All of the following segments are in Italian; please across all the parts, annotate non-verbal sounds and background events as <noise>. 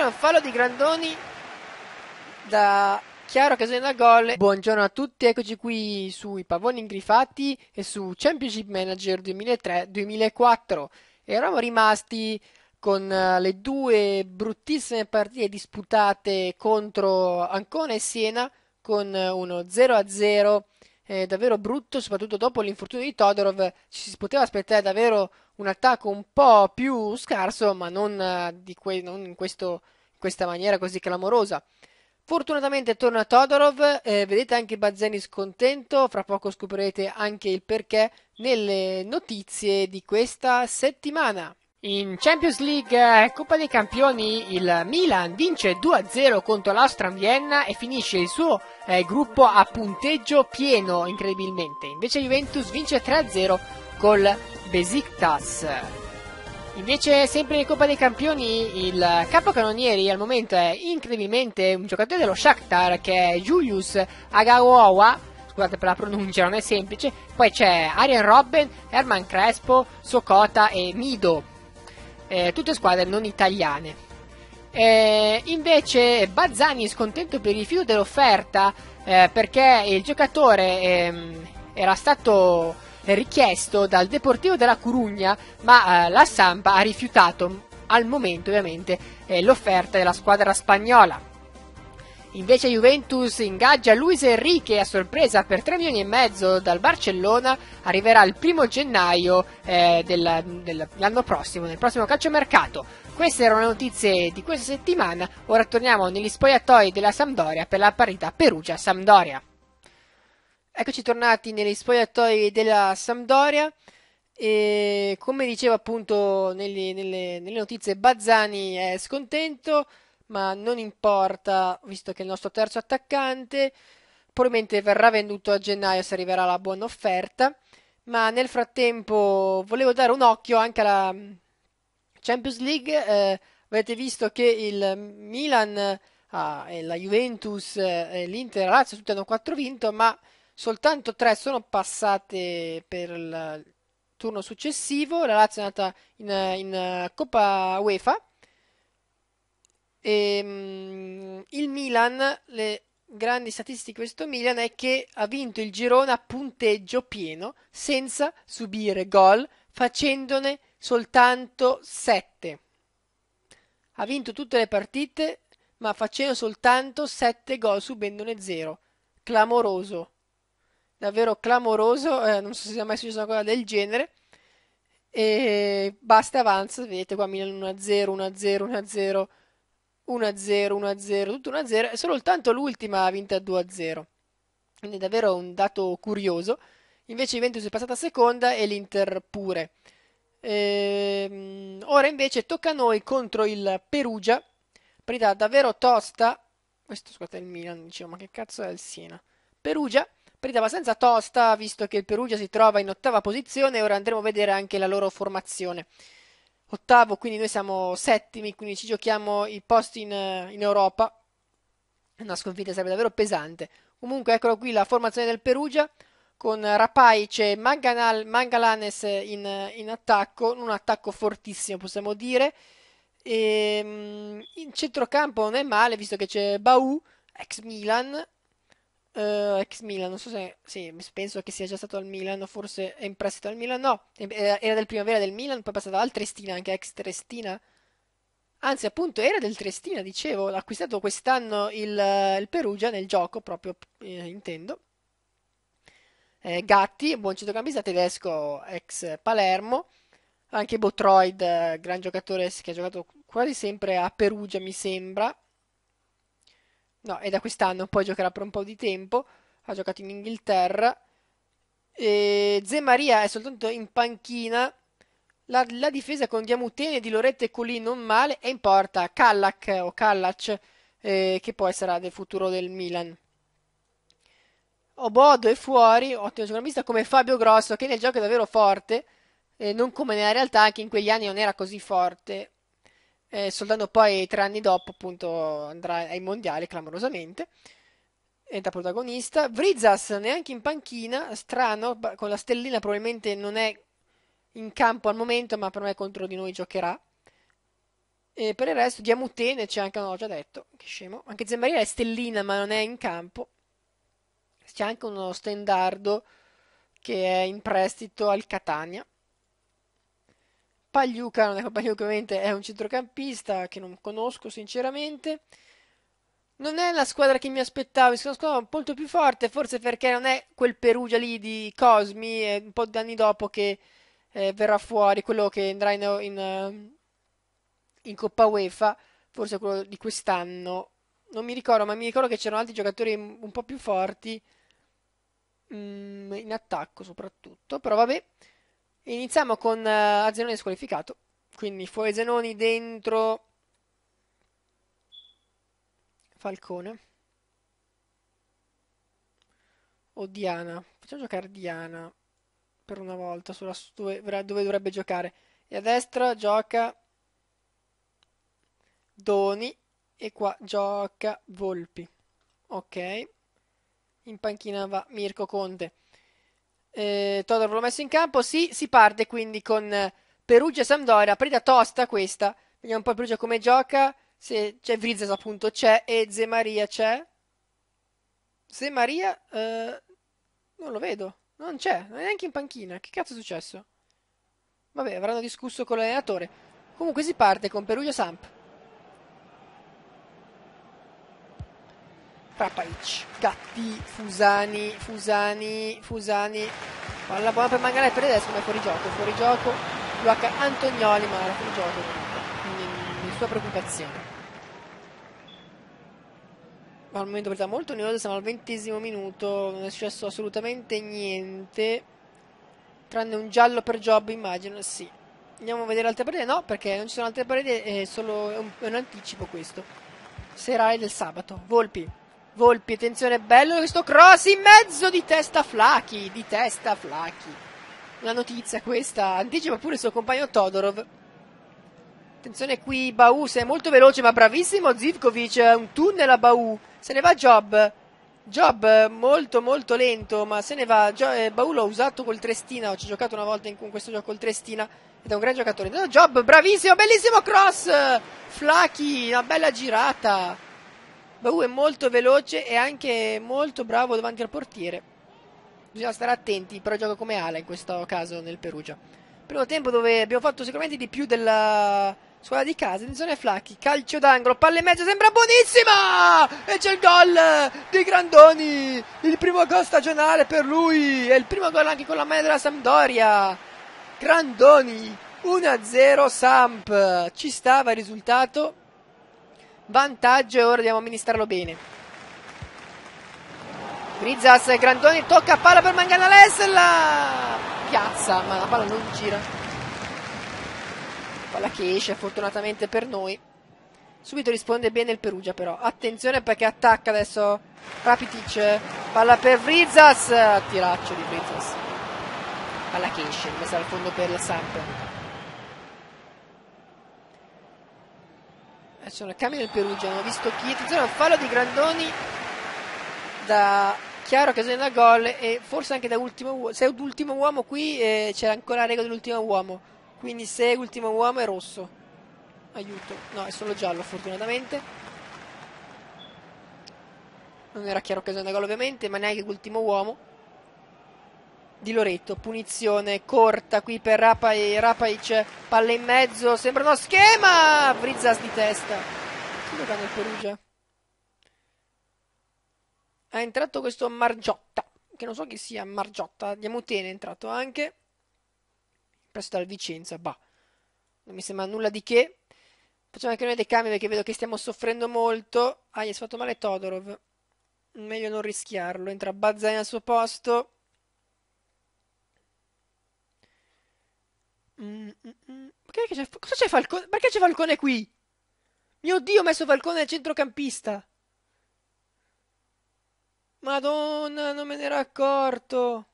1-0, fallo di Grandoni da chiara occasione da gol. Buongiorno a tutti, eccoci qui sui pavoni ingrifati e su Championship Manager 2003-2004. Eravamo rimasti con eh, le due bruttissime partite disputate contro Ancona e Siena con eh, uno 0-0 eh, davvero brutto, soprattutto dopo l'infortunio di Todorov ci si poteva aspettare davvero un attacco un po' più scarso, ma non, eh, que- non in questo, questa maniera così clamorosa. Fortunatamente torna Todorov, eh, vedete anche Bazzeni scontento, fra poco scoprirete anche il perché nelle notizie di questa settimana. In Champions League eh, Coppa dei Campioni il Milan vince 2-0 contro l'Austria Vienna e finisce il suo eh, gruppo a punteggio pieno incredibilmente. Invece Juventus vince 3-0 col Besiktas. Invece sempre in Coppa dei Campioni il capocannonieri al momento è incredibilmente un giocatore dello Shakhtar che è Julius Agawawa scusate per la pronuncia, non è semplice. Poi c'è Arian Robben, Herman Crespo, Sokota e Mido. Eh, tutte squadre non italiane. Eh, invece Bazzani è scontento per il rifiuto dell'offerta eh, perché il giocatore ehm, era stato richiesto dal Deportivo della Corugna, ma eh, la Sampa ha rifiutato al momento ovviamente eh, l'offerta della squadra spagnola. Invece Juventus ingaggia Luis Enrique a sorpresa per 3 milioni e mezzo dal Barcellona, arriverà il primo gennaio eh, del, dell'anno prossimo, nel prossimo calciomercato. Queste erano le notizie di questa settimana, ora torniamo negli spogliatoi della Sampdoria per la partita Perugia-Sampdoria. Eccoci tornati negli spogliatoi della Sampdoria e come diceva appunto nelle, nelle, nelle, notizie Bazzani è scontento ma non importa visto che è il nostro terzo attaccante probabilmente verrà venduto a gennaio se arriverà la buona offerta ma nel frattempo volevo dare un occhio anche alla Champions League eh, avete visto che il Milan ah, la Juventus eh, l'Inter e la Lazio tutti hanno 4 vinto ma soltanto tre sono passate per il turno successivo, la Lazio è andata in, in Coppa UEFA e, um, il Milan, le grandi statistiche di questo Milan è che ha vinto il girone a punteggio pieno senza subire gol, facendone soltanto 7. Ha vinto tutte le partite, ma facendo soltanto 7 gol, subendone 0. Clamoroso davvero clamoroso, eh, non so se sia mai successo una cosa del genere. E basta avanza, vedete qua Milan 1-0, 1-0, 1-0, 1-0, 1-0, tutto 1-0 e soltanto l'ultima ha vinta 2-0. Quindi è davvero un dato curioso. Invece Juventus è passata seconda e l'Inter pure. Ehm, ora invece tocca a noi contro il Perugia. Partita davvero tosta. Questo scusate è il Milan, dicevo, ma che cazzo è il Siena? Perugia Partita abbastanza tosta, visto che il Perugia si trova in ottava posizione, ora andremo a vedere anche la loro formazione. Ottavo, quindi noi siamo settimi, quindi ci giochiamo i posti in, eh, in Europa. Una sconfitta sarebbe davvero pesante. Comunque, eccolo qui la formazione del Perugia con Rapaic e Manganal, Mangalanes in, in, attacco, un attacco fortissimo possiamo dire. E, ehm, in centrocampo non è male visto che c'è Bau, ex Milan, Uh, ex Milan, non so se sì, penso che sia già stato al Milan, forse è in prestito al Milan. No, eh, era del primavera del Milan, poi è passato al Trestina, anche ex Trestina. Anzi, appunto, era del Trestina, dicevo, l'ha acquistato quest'anno il, il, Perugia nel gioco, proprio eh, intendo. Eh, Gatti, buon centrocampista tedesco, ex Palermo. Anche Botroid, eh, gran giocatore che ha giocato quasi sempre a Perugia, mi sembra. No, è da quest'anno, poi giocherà per un po' di tempo. Ha giocato in Inghilterra. E Zé Maria è soltanto in panchina. La, la difesa con Diamutene, Di Loretta e Colì non male. E in porta Kallac o Kallac, eh, che poi sarà del futuro del Milan. Obodo è fuori, ottimo giocambista come Fabio Grosso, che nel gioco è davvero forte, eh, non come nella realtà, che in quegli anni non era così forte eh, soltanto poi tre anni dopo appunto andrà ai mondiali clamorosamente è da protagonista. Vrizzas neanche in panchina, strano, con la stellina probabilmente non è in campo al momento, ma per me contro di noi giocherà. E per il resto, Diamutene c'è anche, uno ho già detto, che scemo. Anche Zemmaria è stellina, ma non è in campo. C'è anche uno standardo che è in prestito al Catania. Pagliuca, non è Pagliuca ovviamente, è un centrocampista che non conosco sinceramente. Non è la squadra che mi aspettavo, è una squadra molto più forte, forse perché non è quel Perugia lì di Cosmi, eh, un po' di anni dopo che eh, verrà fuori, quello che andrà in, in, eh, in Coppa UEFA, forse quello di quest'anno. Non mi ricordo, ma mi ricordo che c'erano altri giocatori un po' più forti, mm, in attacco soprattutto, però vabbè. Iniziamo con uh, eh, Azenone squalificato, quindi fuori Zenoni dentro Falcone o Diana. Facciamo giocare Diana per una volta sulla dove, dove dovrebbe giocare. E a destra gioca Doni e qua gioca Volpi. Ok. In panchina va Mirko Conte eh, Todorov l'ho messo in campo, sì, si parte quindi con eh, Perugia e Sampdoria, partita tosta questa, vediamo un po' Perugia come gioca, se c'è Vrizzas appunto c'è e Zemaria c'è. Zemaria eh, non lo vedo, non c'è, non è neanche in panchina, che cazzo è successo? Vabbè, avranno discusso con l'allenatore. Comunque si parte con Perugia Sampdoria. Papaic, Gatti, Fusani, Fusani, Fusani, palla buona per Manganelli per adesso ma è fuori gioco, fuori gioco, lo Antonioli ma era fuori gioco quindi sua preoccupazione. Ma al momento partita molto noiosa, siamo al ventesimo minuto, non è successo assolutamente niente, tranne un giallo per Job immagino, sì. Andiamo a vedere altre pareti? No, perché non ci sono altre pareti, è solo un, un anticipo questo. Serai del sabato, Volpi. Volpi, attenzione, bello questo cross in mezzo di testa Flachi, di testa Flachi. Una notizia questa, anticipa pure il suo compagno Todorov. Attenzione qui, Bau, sei molto veloce ma bravissimo Zivkovic, eh, un tunnel a Bau. se ne va Job. Job eh, molto molto lento, ma se ne va. Jo- eh, Baul l'ho usato col Trestina, ci ho giocato una volta in, con questo gioco col Trestina ed è un gran giocatore. Job, bravissimo, bellissimo cross! Flachi, una bella girata. Bau è molto veloce e anche molto bravo davanti al portiere. Bisogna stare attenti, però gioca come ala in questo caso nel Perugia. Primo tempo dove abbiamo fatto sicuramente di più della squadra di casa. Attenzione Flacchi, calcio d'angolo, palla in mezzo, sembra buonissima! E c'è il gol di Grandoni, il primo gol stagionale per lui e il primo gol anche con la maglia della Sampdoria. Grandoni, 1-0 Samp, ci stava il risultato vantaggio e ora dobbiamo amministrarlo bene. Grizzas, Grandoni, tocca palla per Manganales, la piazza, ma la palla non gira. Palla che esce fortunatamente per noi. Subito risponde bene il Perugia però. Attenzione perché attacca adesso Rapitic. Palla per Vrizzas. Tiraccio di Vrizzas. Palla che esce, messa al fondo per la Samp. sono il cambio del Perugia, hanno visto chi, attenzione, fallo di Grandoni da chiaro occasione da gol e forse anche da ultimo se è l'ultimo uomo qui eh, c'era ancora la regola dell'ultimo uomo, quindi se è l'ultimo uomo è rosso, aiuto, no è solo giallo fortunatamente. Non era chiaro occasione da gol ovviamente, ma neanche l'ultimo uomo di Loreto. Punizione corta qui per Rapaic, Rapaic palla in mezzo, sembra uno schema! Vrizzas di testa. Dove va nel Perugia. È entrato questo Margiotta, che non so chi sia, Margiotta, Diamutene è entrato anche. Presto dal Vicenza, bah. Non mi sembra nulla di che. Facciamo anche noi dei cambi perché vedo che stiamo soffrendo molto. Ah, gli è fatto male Todorov. Meglio non rischiarlo. Entra Bazzai al suo posto. Perché c'è, cosa c'è Falcone? Perché c'è Falcone qui? Mio Dio, ho messo Falcone al centrocampista. Madonna, non me ne ero accorto.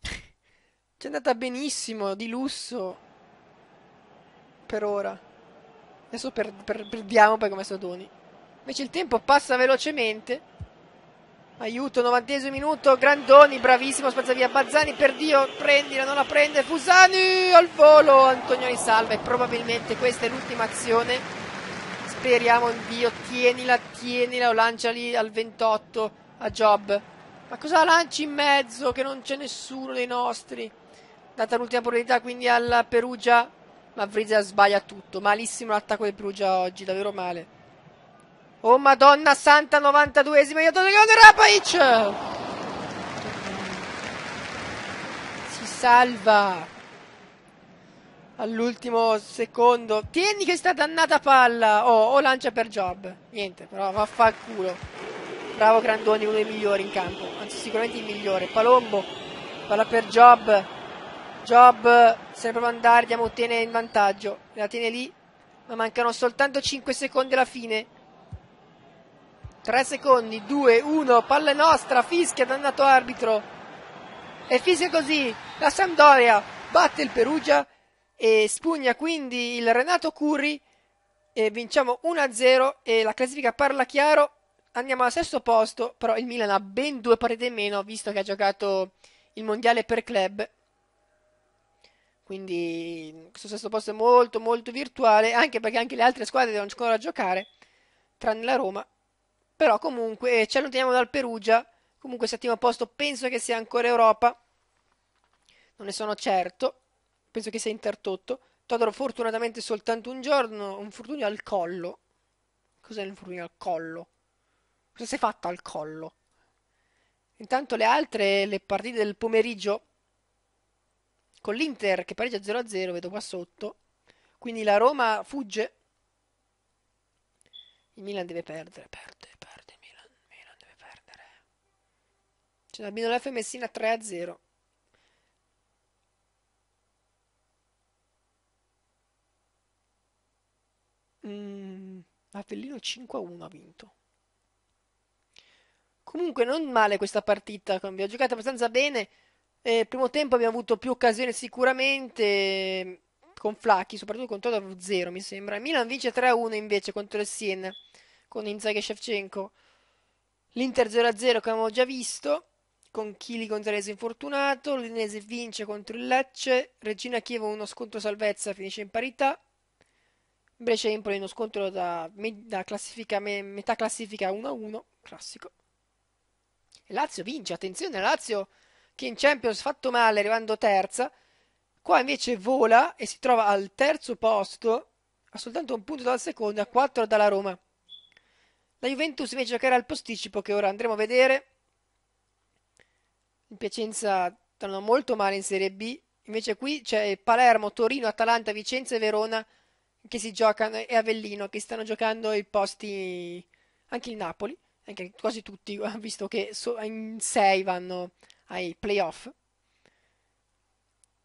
C'è andata benissimo, di lusso. Per ora. Adesso per, per, perdiamo perché ho messo Doni. Invece il tempo passa velocemente aiuto, novantesimo minuto, Grandoni, bravissimo, spazza via Bazzani, per Dio, prendila, non la prende, Fusani al volo, Antonioni salva e probabilmente questa è l'ultima azione, speriamo in Dio, tienila, tienila o lanciali al 28 a Job, ma cosa lanci in mezzo che non c'è nessuno dei nostri? Data l'ultima probabilità quindi alla Perugia, ma Vrizia sbaglia tutto, malissimo l'attacco del Perugia oggi, davvero male. Oh Madonna Santa, 92esimo, io Iatone Rapaic! Si salva all'ultimo secondo. Tieni che sta dannata palla! Oh, o lancia per Job. Niente, però vaffanculo. Bravo Grandoni, uno dei migliori in campo, anzi sicuramente il migliore. Palombo, palla per Job. Job, sempre per andare, andiamo ottiene il vantaggio. La tiene lì, ma mancano soltanto 5 secondi alla fine. 3 secondi, 2, 1, palla nostra, fischia dannato arbitro. E fischia così, la Sampdoria batte il Perugia e spugna quindi il Renato Curri e vinciamo 1-0 e la classifica parla chiaro. Andiamo al sesto posto, però il Milan ha ben due partite in meno visto che ha giocato il mondiale per club. Quindi questo sesto posto è molto molto virtuale, anche perché anche le altre squadre devono ancora giocare, tranne la Roma però comunque eh, ci allontaniamo dal Perugia, comunque settimo posto penso che sia ancora Europa, non ne sono certo, penso che sia intertotto. Todoro fortunatamente soltanto un giorno, un fortunio al collo. Cos'è un fortunio al collo? Cosa si è fatto al collo? Intanto le altre, le partite del pomeriggio, con l'Inter che pareggia 0-0, vedo qua sotto, quindi la Roma fugge, il Milan deve perdere, perde, perde. C'è cioè, la Binolefe Messina 3 a 0. Mm, Avellino 5 a 1 ha vinto. Comunque non male questa partita, abbiamo giocato abbastanza bene. Eh, primo tempo abbiamo avuto più occasioni sicuramente mm, con Flacchi, soprattutto contro la V0 mi sembra. Milan vince 3-1 invece contro il Siena con Inzaghi e Shevchenko. L'Inter 0-0 che avevamo già visto con Chili Gonzalez infortunato, l'Udinese vince contro il Lecce, Regina Chievo uno scontro salvezza finisce in parità, Brescia Empoli uno scontro da, da classifica, metà classifica 1-1, classico. E Lazio vince, attenzione Lazio che in Champions fatto male arrivando terza, qua invece vola e si trova al terzo posto, a soltanto un punto dal secondo, a 4 dalla Roma. La Juventus invece giocherà al posticipo che ora andremo a vedere in Piacenza stanno molto male in Serie B, invece qui c'è Palermo, Torino, Atalanta, Vicenza e Verona che si giocano e Avellino che stanno giocando i posti anche il Napoli, anche quasi tutti, <laughs> visto che in 6 vanno ai playoff.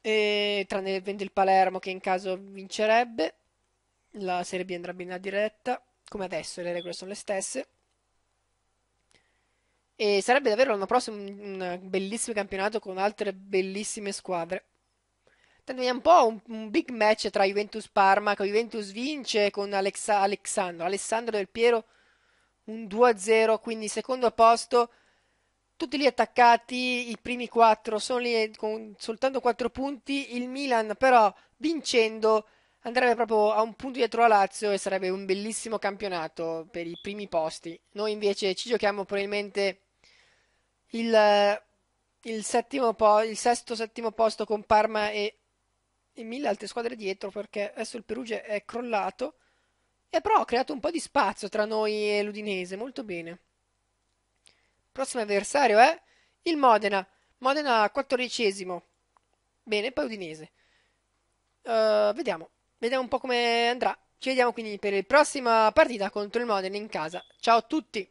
E, tranne il Palermo che in caso vincerebbe, la Serie B andrebbe in diretta, come adesso le regole sono le stesse. E sarebbe davvero l'anno prossimo un, bellissimo campionato con altre bellissime squadre. Teniamo un po' un, un, big match tra Juventus Parma, che Juventus vince con Alexa, Alessandro, Alessandro Del Piero un 2-0, quindi secondo posto, tutti lì attaccati, i primi quattro sono lì con soltanto quattro punti, il Milan però vincendo andrebbe proprio a un punto dietro la Lazio e sarebbe un bellissimo campionato per i primi posti. Noi invece ci giochiamo probabilmente il, il, settimo po- il sesto settimo posto con Parma e, e mille altre squadre dietro perché adesso il Perugia è crollato e però ha creato un po' di spazio tra noi e l'Udinese, molto bene. Prossimo avversario è il Modena. Modena quattordicesimo. Bene, poi Udinese. Uh, vediamo. Vediamo un po' come andrà. Ci vediamo quindi per la prossima partita contro il Modena in casa. Ciao a tutti!